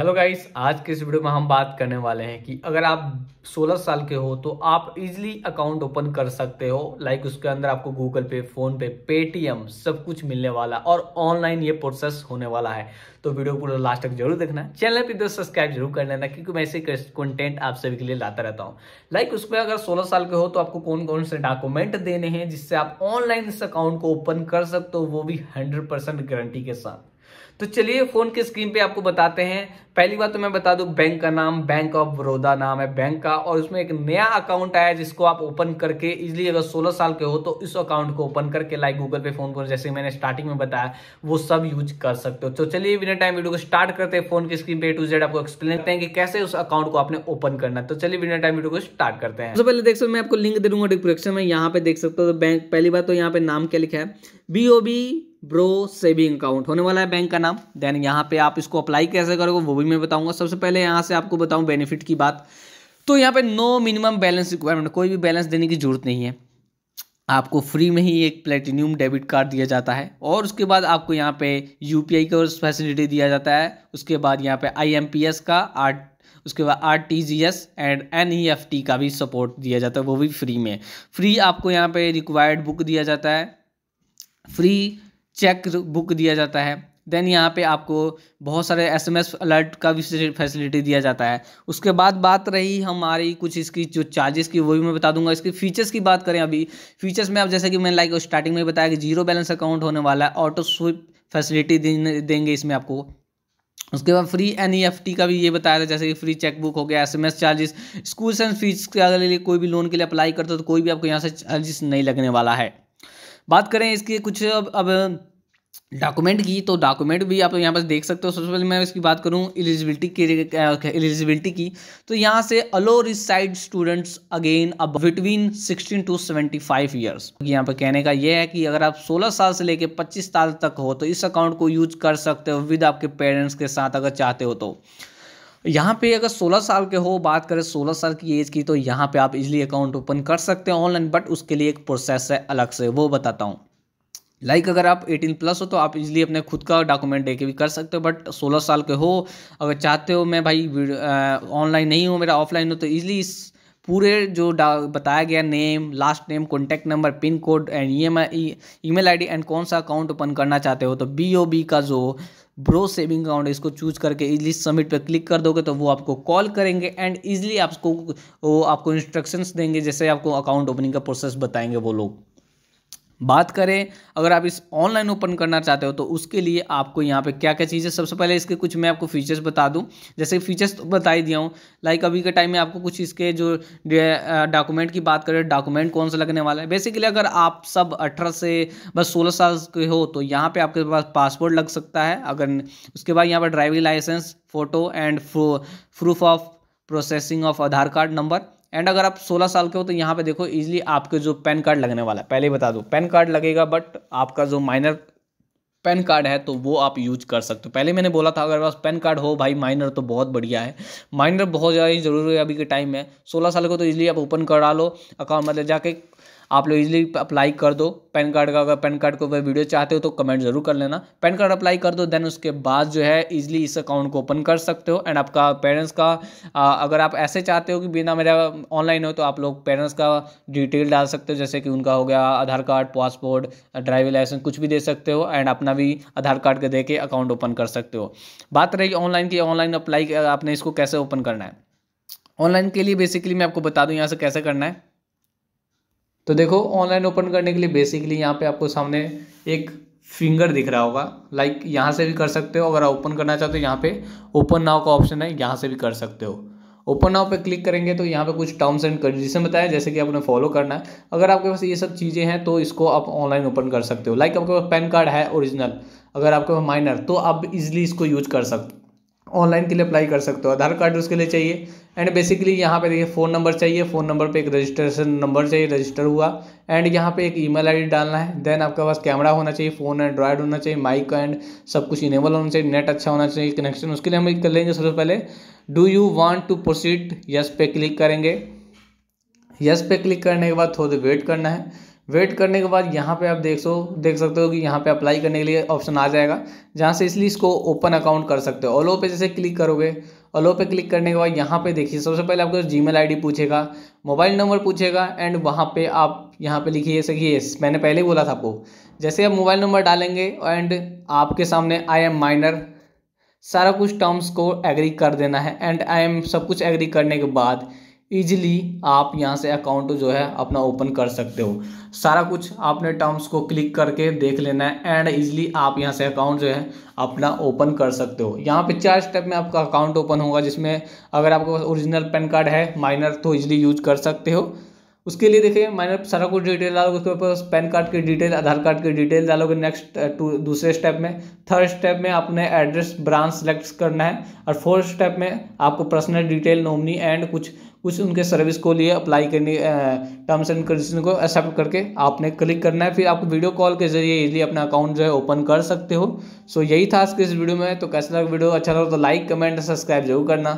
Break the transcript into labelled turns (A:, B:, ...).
A: Hello guys आज के इस वीडियो में हम बात करने वाले हैं कि अगर आप 16 साल के हो तो आप इजीली अकाउंट ओपन कर सकते हो लाइक उसके अंदर आपको गूगल पे फोन पे पेटीएम सब कुछ मिलने वाला और ऑनलाइन ये प्रोसेस होने वाला है तो वीडियो पूरा लास्ट तक जरूर देखना चैनल पे तो सब्सक्राइब जरूर कर लेना क्योंकि मैं ऐसे कंटेंट आप सभी के लिए लाता रहता हूँ लाइक उसमें अगर सोलह साल के हो तो आपको कौन कौन से डॉक्यूमेंट देने हैं जिससे आप ऑनलाइन इस अकाउंट को ओपन कर सकते हो वो भी हंड्रेड गारंटी के साथ तो चलिए फोन की स्क्रीन पे आपको बताते हैं पहली बात तो मैं बता दूं बैंक का नाम बैंक ऑफ बड़ौदा नाम है बैंक का और उसमें एक नया अकाउंट आया जिसको आप ओपन करके इजिली अगर 16 साल के हो तो इस अकाउंट को ओपन करके लाइक गूगल पे फोन पर जैसे मैंने स्टार्टिंग में बताया वो सब यूज कर सकते हो तो चलिए बिना टाइम वीडियो को स्टार्ट करते हैं फोन की स्क्रीन पे टू जेड आपको एक्सप्लेन करते हैं कि कैसे उस अकाउंट को आपने ओपन करना है तो चलिए बिना टाइम वीडियो को स्टार्ट करते हैं सबसे पहले देख सकते मैं आपको लिंक दे दूंगा डिस्क्रिप्शन में यहाँ पे देख सकते हो तो बैंक पहली बार तो यहाँ पे नाम क्या लिखा है बी ब्रो सेविंग अकाउंट होने वाला है बैंक का नाम देन यहाँ पे आप इसको अप्लाई कैसे करोगे वो भी मैं बताऊंगा सबसे पहले यहाँ से आपको बताऊँ बेनिफिट की बात तो यहाँ पे नो मिनिमम बैलेंस रिक्वायरमेंट कोई भी बैलेंस देने की जरूरत नहीं है आपको फ्री में ही एक प्लेटिनियम डेबिट कार्ड दिया जाता है और उसके बाद आपको यहाँ पे यू पी आई का फैसिलिटी दिया जाता है उसके बाद यहाँ पे आई एम पी एस का आर उसके बाद R T G S and N E F T का भी सपोर्ट दिया जाता है वो भी फ्री में फ्री आपको यहाँ पे रिक्वायर्ड बुक दिया जाता है फ्री चेक बुक दिया जाता है देन यहाँ पे आपको बहुत सारे एसएमएस अलर्ट का भी फैसिलिटी दिया जाता है उसके बाद बात रही हमारी कुछ इसकी जो चार्जेस की वो भी मैं बता दूंगा इसके फीचर्स की बात करें अभी फीचर्स में आप जैसे कि मैंने लाइक स्टार्टिंग में बताया कि जीरो बैलेंस अकाउंट होने वाला है ऑटो स्विप फैसिलिटी देंगे इसमें आपको उसके बाद free N E F T का भी ये बताया था जैसे कि फ्री चेकबुक हो गया S M S charges schools and fees के अगर कोई भी लोन के लिए अप्लाई करते हो तो कोई भी आपको यहाँ से चार्जेस नहीं लगने वाला है बात करें इसके कुछ अब अब डॉक्यूमेंट की तो डॉक्यूमेंट भी आप यहाँ पर देख सकते हो सबसे पहले मैं इसकी बात करूँ एलिजिबिलिटी की एलिजिबिलिटी की तो यहाँ से अलो रिसाइड स्टूडेंट्स अगेन अब between sixteen to seventy five years यहाँ पर कहने का यह है कि अगर आप सोलह साल से लेकर पच्चीस साल तक हो तो इस अकाउंट को यूज कर सकते हो विद आपके पेरेंट्स के साथ अगर चाहते हो तो यहाँ पे अगर 16 साल के हो बात करें 16 साल की एज की तो यहाँ पे आप इजली अकाउंट ओपन कर सकते हैं ऑनलाइन बट उसके लिए एक प्रोसेस है अलग से वो बताता हूँ लाइक like अगर आप 18 प्लस हो तो आप इजली अपने खुद का डॉक्यूमेंट दे के भी कर सकते हो बट 16 साल के हो अगर चाहते हो मैं भाई ऑनलाइन नहीं हूँ मेरा ऑफलाइन हो तो इजली इस पूरे जो बताया गया name last name contact number pin code and E M email I and कौन सा अकाउंट ओपन करना चाहते हो तो बी ओ बी का जो ब्रो सेविंग अकाउंट इसको चूज करके इजली सबमिट पर क्लिक कर दोगे तो वो आपको कॉल करेंगे एंड ईजिली आपको वो आपको इंस्ट्रक्शंस देंगे जैसे आपको अकाउंट ओपनिंग का प्रोसेस बताएंगे वो लोग बात करें अगर आप इस ऑनलाइन ओपन करना चाहते हो तो उसके लिए आपको यहाँ पे क्या क्या चीज़ें सबसे पहले इसके कुछ मैं आपको फीचर्स बता दूँ जैसे फीचर्स तो बता ही दिया हूँ लाइक अभी के टाइम में आपको कुछ इसके जो डॉक्यूमेंट की बात करें डॉक्यूमेंट कौन सा लगने वाला है बेसिकली अगर आप सब अठारह से बस सोलह साल के हो तो यहाँ पर आपके पास पासपोर्ट लग सकता है अगर उसके बाद यहाँ पर driving licence photo and proof of processing of Aadhaar card number and अगर आप 16 साल के हो तो यहाँ पे देखो इजीली आपके जो पैन कार्ड लगने वाला है पहले बता दूँ पैन कार्ड लगेगा बट आपका जो माइनर पैन कार्ड है तो वो आप यूज कर सकते हो पहले मैंने बोला था अगर पास पैन कार्ड हो भाई माइनर तो बहुत बढ़िया है माइनर बहुत ज़्यादा ही जरूरी है अभी के टाइम में सोलह साल हो तो इजीली आप ओपन करा लो अकाउंट मतलब जाके आप लोग इजीली अप्लाई कर दो पैन कार्ड का अगर पैन कार्ड को वीडियो चाहते हो तो कमेंट जरूर कर लेना पैन कार्ड अप्लाई कर दो देन उसके बाद जो है इजीली इस अकाउंट को ओपन कर सकते हो एंड आपका पेरेंट्स का आ, अगर आप ऐसे चाहते हो कि बिना मेरा ऑनलाइन हो तो आप लोग पेरेंट्स का डिटेल डाल सकते हो जैसे कि उनका हो गया Aadhaar card passport driving licence कुछ भी दे सकते हो एंड अपना भी आधार कार्ड के दे के अकाउंट ओपन कर सकते हो बात रही ऑनलाइन की ऑनलाइन अप्लाई आपने इसको कैसे ओपन करना है ऑनलाइन के लिए बेसिकली मैं आपको बता दूं यहाँ से कैसे करना है तो देखो ऑनलाइन ओपन करने के लिए बेसिकली यहाँ पे आपको सामने एक फिंगर दिख रहा होगा लाइक यहाँ से भी कर सकते हो अगर आप ओपन करना चाहते हो यहाँ पे ओपन नाव का ऑप्शन है यहाँ से भी कर सकते हो ओपन नाव पे क्लिक करेंगे तो यहाँ पे कुछ टर्म्स एंड कंडीशन बताया जैसे कि आपने फॉलो करना है अगर आपके पास ये सब चीज़ें हैं तो इसको आप ऑनलाइन ओपन कर सकते हो लाइक आपके पास पैन कार्ड है ओरिजिनल अगर आपके पास माइनर तो आप इजिली इसको यूज कर सकते ऑनलाइन के लिए अप्लाई कर सकते हो आधार कार्ड उसके लिए चाहिए एंड बेसिकली यहाँ पे देखिए फ़ोन नंबर चाहिए फ़ोन नंबर पे एक रजिस्ट्रेशन नंबर चाहिए रजिस्टर हुआ एंड यहाँ पे एक ईमेल आईडी डालना है देन आपके पास कैमरा होना चाहिए फ़ोन एंड्रॉयड होना चाहिए माइक एंड सब कुछ इनेबल होना चाहिए नेट अच्छा होना चाहिए कनेक्शन उसके लिए हम कर लेंगे सबसे पहले do you want to proceed yes पे क्लिक करेंगे यस पे क्लिक करने के बाद थोड़ी वेट करना है वेट हम्म। करने के बाद यहाँ पे आप देख सो देख सकते हो कि यहाँ पे अप्लाई करने के लिए ऑप्शन आ जाएगा जहाँ से इसलिए इसको ओपन अकाउंट कर सकते हो ओलो पे जैसे क्लिक करोगे ओलो पे क्लिक करने के बाद यहाँ पे देखिए सबसे पहले आपको जीमेल आईडी पूछेगा मोबाइल नंबर पूछेगा एंड वहाँ पे आप यहाँ पे लिखिए येस मैंने पहले ही बोला था आपको जैसे आप मोबाइल नंबर डालेंगे एंड आपके सामने आई एम माइनर सारा कुछ टर्म्स को एग्री कर देना है एंड आई एम सब कुछ एग्री करने के बाद ईजिली आप यहाँ से अकाउंट जो है अपना ओपन कर सकते हो सारा कुछ आपने टर्म्स को क्लिक करके देख लेना है एंड ईजिली आप यहाँ से अकाउंट जो है अपना ओपन कर सकते हो यहाँ पे चार स्टेप में आपका अकाउंट ओपन होगा जिसमें अगर आपके पास ओरिजिनल पैन कार्ड है माइनर तो ईजिली यूज कर सकते हो उसके लिए देखिए मैंने सारा कुछ डिटेल डालोगे उसके ऊपर पैन कार्ड की डिटेल आधार कार्ड की डिटेल डालोगे नेक्स्ट टू दूसरे स्टेप में थर्ड स्टेप में आपने एड्रेस ब्रांच सेलेक्ट करना है और फोर्थ स्टेप में आपको पर्सनल डिटेल नॉमनी एंड कुछ कुछ उनके सर्विस को लिए अप्लाई करने टर्म्स एंड कंडीशन को एक्सेप्ट करके आपने क्लिक करना है फिर आप वीडियो कॉल के जरिए इजिली अपना अकाउंट जो है ओपन कर सकते हो सो यही था आज के इस वीडियो में तो कैसा लगा वीडियो अच्छा लगा तो लाइक कमेंट सब्सक्राइब जरूर करना